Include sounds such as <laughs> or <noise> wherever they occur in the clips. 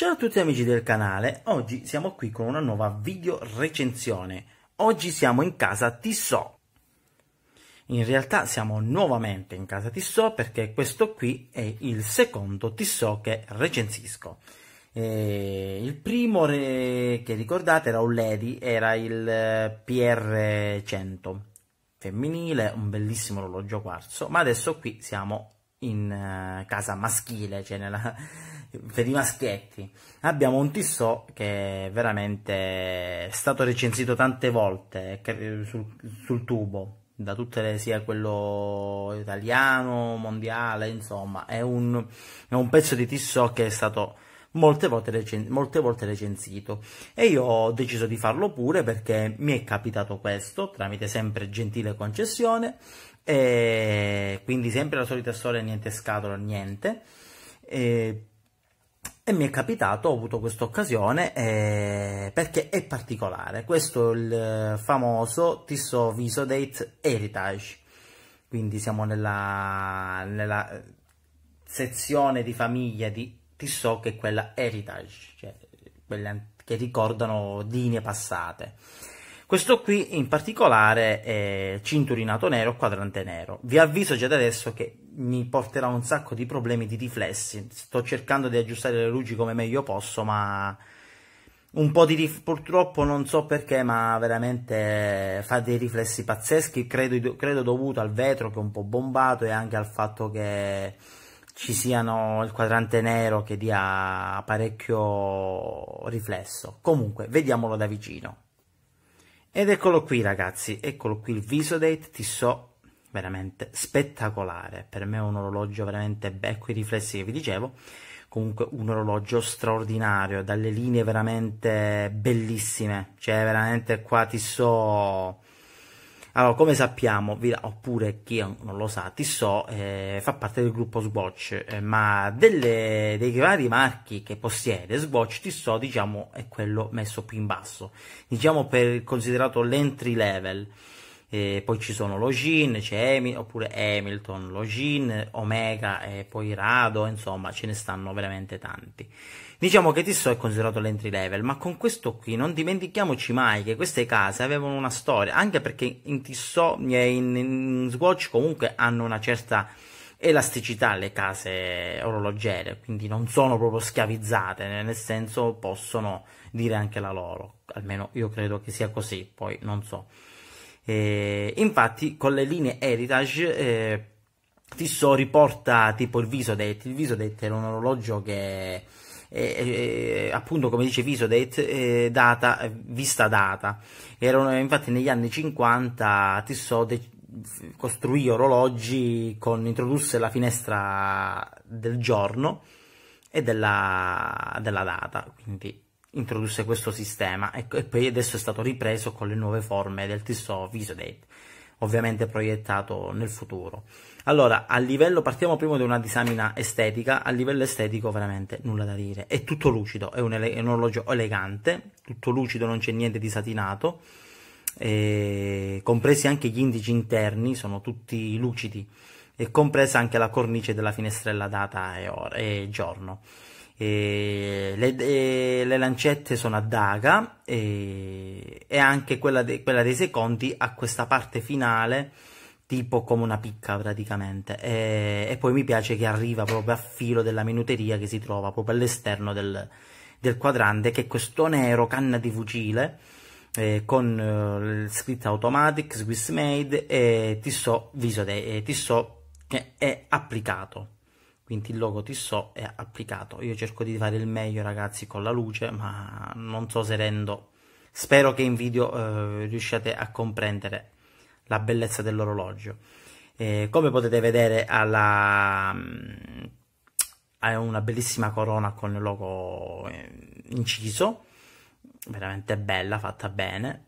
Ciao a tutti amici del canale, oggi siamo qui con una nuova video recensione. Oggi siamo in casa Tissot. In realtà siamo nuovamente in casa Tissot perché questo qui è il secondo Tissot che recensisco. E il primo che ricordate era un Lady, era il eh, PR100 femminile, un bellissimo orologio quarzo, ma adesso qui siamo in eh, casa maschile, cioè nella per i maschietti. Abbiamo un Tissot che è veramente stato recensito tante volte sul, sul tubo, da tutte le, sia quello italiano, mondiale, insomma, è un, è un pezzo di Tissot che è stato molte volte, recen molte volte recensito e io ho deciso di farlo pure perché mi è capitato questo tramite sempre gentile concessione e quindi sempre la solita storia niente scatola niente e e mi è capitato, ho avuto questa occasione eh, perché è particolare. Questo è il eh, famoso Tissot Visodate Heritage. Quindi siamo nella, nella eh, sezione di famiglia di Tissot che è quella Heritage, cioè quelle che ricordano linee passate. Questo qui in particolare è cinturinato nero, quadrante nero. Vi avviso già da adesso che mi porterà un sacco di problemi di riflessi. Sto cercando di aggiustare le luci come meglio posso, ma un po' di rif- purtroppo non so perché, ma veramente fa dei riflessi pazzeschi. Credo, credo dovuto al vetro che è un po' bombato e anche al fatto che ci siano il quadrante nero che dia parecchio riflesso. Comunque, vediamolo da vicino. Ed eccolo qui, ragazzi. Eccolo qui il viso date, ti so veramente spettacolare. Per me è un orologio veramente becco i riflessi che vi dicevo. Comunque un orologio straordinario, dalle linee veramente bellissime. Cioè, veramente qua ti so. Allora, come sappiamo, oppure chi non lo sa, ti so, eh, fa parte del gruppo Swatch, eh, ma delle, dei vari marchi che possiede Swatch, ti so, diciamo, è quello messo più in basso, diciamo per considerato l'entry level e poi ci sono Login, c'è Emi, oppure Hamilton, Login, Omega e poi Rado, insomma ce ne stanno veramente tanti. Diciamo che Tissot è considerato l'entry level, ma con questo qui non dimentichiamoci mai che queste case avevano una storia, anche perché in Tissot e in, in Swatch comunque hanno una certa elasticità le case orologiere, quindi non sono proprio schiavizzate, nel senso possono dire anche la loro, almeno io credo che sia così, poi non so. Eh, infatti con le linee Heritage eh, Tissot riporta tipo il Visodate, il Visodate era un orologio che eh, eh appunto come dice Visodate è eh, data, eh, vista data, Erano, infatti negli anni 50 Tissot de- costruì orologi con introdusse la finestra del giorno e della, della data, quindi introdusse questo sistema e, e, poi adesso è stato ripreso con le nuove forme del testo Visodate, ovviamente proiettato nel futuro. Allora, a livello, partiamo prima da una disamina estetica, a livello estetico veramente nulla da dire, è tutto lucido, è un, ele è un orologio elegante, tutto lucido, non c'è niente di satinato, eh, compresi anche gli indici interni, sono tutti lucidi, e compresa anche la cornice della finestrella data e, e giorno e le, e le, lancette sono a daga e, e anche quella, de, quella, dei secondi ha questa parte finale tipo come una picca praticamente e, poi mi piace che arriva proprio a filo della minuteria che si trova proprio all'esterno del, del quadrante che è questo nero canna di fucile eh, con eh, scritta automatic, Swiss made e ti so, viso de, eh, Tissot che è applicato quindi il logo Tissot è applicato. Io cerco di fare il meglio ragazzi con la luce, ma non so se rendo. Spero che in video eh, riusciate a comprendere la bellezza dell'orologio. Eh, come potete vedere alla, mm, ha una bellissima corona con il logo eh, inciso, veramente bella, fatta bene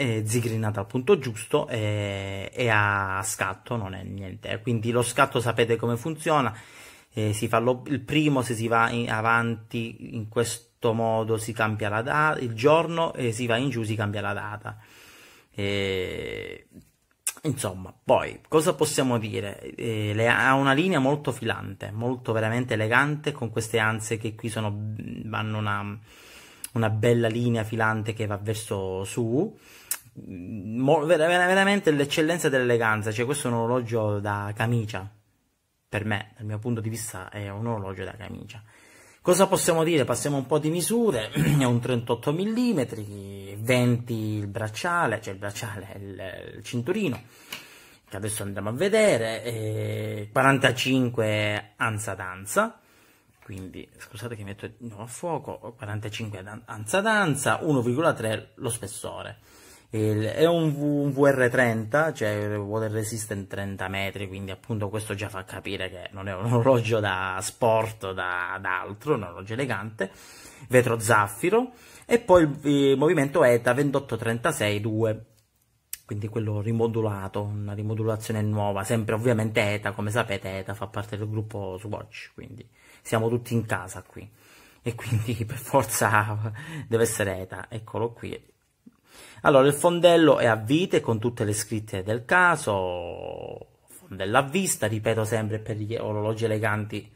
è zigrinata al punto giusto e, e a scatto, non è niente. Quindi lo scatto sapete come funziona. Eh, si fa lo, il primo se si va in, avanti in questo modo si cambia la data, il giorno e si va in giù si cambia la data. Eh, insomma, poi cosa possiamo dire? Eh, le, ha una linea molto filante, molto veramente elegante con queste anse che qui sono, hanno una, una bella linea filante che va verso su mo- ver- veramente l'eccellenza dell'eleganza, cioè questo è un orologio da camicia, per me, dal mio punto di vista è un orologio da camicia. Cosa possiamo dire? Passiamo un po' di misure, <clears throat> è un 38 mm, 20 il bracciale, cioè il bracciale, il, il cinturino, che adesso andiamo a vedere, 45 anza danza, quindi scusate che metto di nuovo a fuoco, 45 anza danza, 1,3 lo spessore. Il, è un, un, VR30, cioè water resistant 30 metri, quindi appunto questo già fa capire che non è un <laughs> orologio da sport, da, da altro, un orologio elegante, vetro zaffiro, e poi il, il movimento ETA 28362, quindi quello rimodulato, una rimodulazione nuova, sempre ovviamente ETA, come sapete ETA fa parte del gruppo Swatch, quindi siamo tutti in casa qui, e quindi <laughs> per forza deve essere ETA, eccolo qui allora, il fondello è a vite con tutte le scritte del caso, fondello a vista, ripeto sempre per gli orologi eleganti,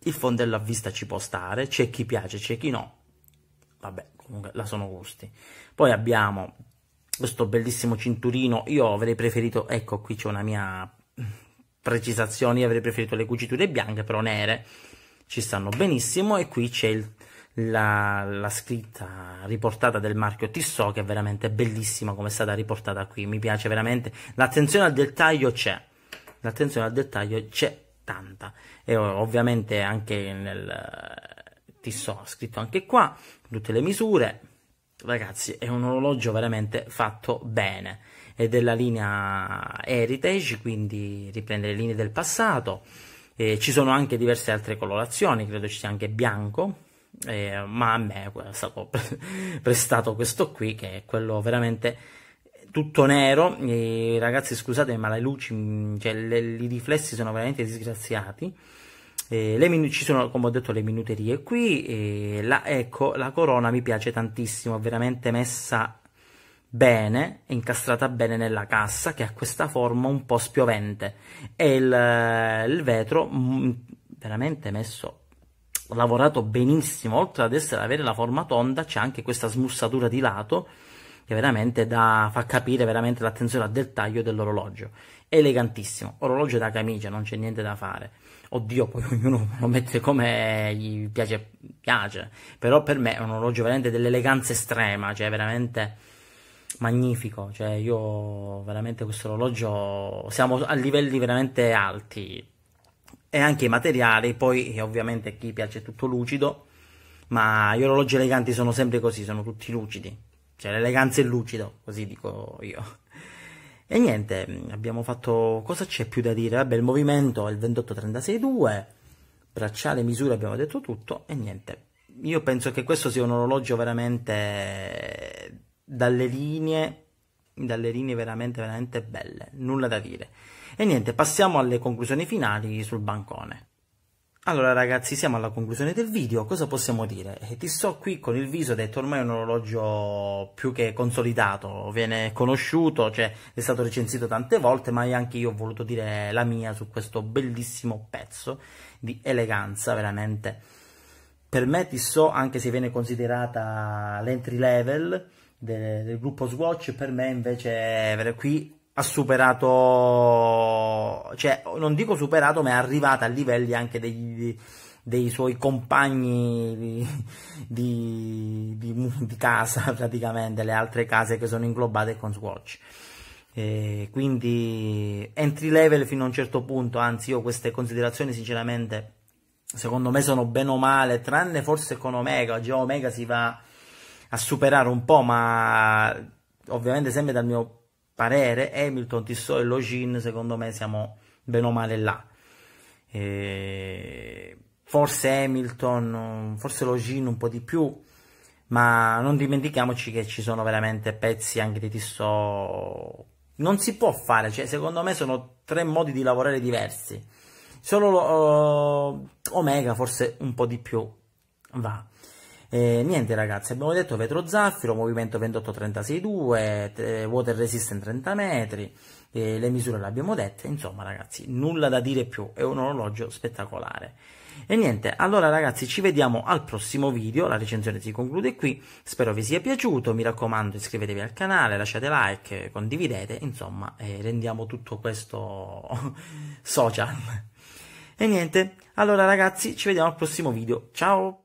il fondello a vista ci può stare, c'è chi piace, c'è chi no, vabbè, comunque la sono gusti. Poi abbiamo questo bellissimo cinturino, io avrei preferito, ecco qui c'è una mia precisazione, io avrei preferito le cuciture bianche, però nere, ci stanno benissimo, e qui c'è il la, la, scritta riportata del marchio Tissot che è veramente bellissima come è stata riportata qui mi piace veramente l'attenzione al dettaglio c'è l'attenzione al dettaglio c'è tanta e ovviamente anche nel eh, Tissot scritto anche qua tutte le misure ragazzi è un orologio veramente fatto bene è della linea Heritage quindi riprende le linee del passato eh, ci sono anche diverse altre colorazioni credo ci sia anche bianco eh, ma a me è stato <laughs> prestato questo qui che è quello veramente tutto nero e, ragazzi scusate ma le luci mm, cioè, le, i riflessi sono veramente disgraziati eh, le, ci sono come ho detto le minuterie qui la, ecco la corona mi piace tantissimo veramente messa bene, incastrata bene nella cassa, che ha questa forma un po' spiovente. E il, il vetro mh, mm, veramente messo lavorato benissimo, oltre ad essere, avere la forma tonda c'è anche questa smussatura di lato che veramente da, fa capire veramente l'attenzione al dettaglio dell'orologio. Elegantissimo, orologio da camicia, non c'è niente da fare. Oddio, poi <laughs> ognuno lo mette come gli piace, piace. però per me è un orologio veramente dell'eleganza estrema, cioè veramente magnifico, cioè io veramente questo orologio siamo a livelli veramente alti e anche i materiali, poi eh, ovviamente a chi piace tutto lucido, ma gli orologi eleganti sono sempre così, sono tutti lucidi, cioè l'eleganza è lucido, così dico io. <laughs> E niente, mm, abbiamo fatto, cosa c'è più da dire? Vabbè, il movimento è il 28362, bracciale, misura, abbiamo detto tutto, e niente. Io penso che questo sia un orologio veramente eh, dalle linee, dalle linee veramente, veramente belle, nulla da dire. E niente, passiamo alle conclusioni finali sul bancone. Allora ragazzi, siamo alla conclusione del video, cosa possiamo dire? Eh, ti sto qui con il viso, detto ormai è un orologio più che consolidato, viene conosciuto, cioè è stato recensito tante volte, ma anche io ho voluto dire la mia su questo bellissimo pezzo di eleganza, veramente. Per me ti so, anche se viene considerata l'entry level del, del gruppo Swatch, per me invece eh, qui ha superato, cioè non dico superato, ma è arrivata a livelli anche degli, dei suoi compagni di, di, di, di, casa, <laughs> praticamente, le altre case che sono inglobate con Swatch. E quindi entry level fino a un certo punto, anzi io queste considerazioni sinceramente secondo me sono bene o male, tranne forse con Omega, già Omega si va a superare un po', ma ovviamente sempre dal mio parere, Hamilton, Tissot e Login, secondo me siamo bene o male là. E forse Hamilton, forse Login un po' di più, ma non dimentichiamoci che ci sono veramente pezzi anche di Tissot. Non si può fare, cioè, secondo me sono tre modi di lavorare diversi. Solo uh, Omega forse un po' di più va. E niente ragazzi, abbiamo detto vetro zaffiro, movimento 28-36-2, eh, water resistant 30 metri, eh, le misure le abbiamo dette, insomma ragazzi, nulla da dire più, è un orologio spettacolare. E niente, allora ragazzi ci vediamo al prossimo video, la recensione si conclude qui, spero vi sia piaciuto, mi raccomando iscrivetevi al canale, lasciate like, condividete, insomma eh, rendiamo tutto questo <laughs> social. E niente, allora ragazzi ci vediamo al prossimo video, ciao!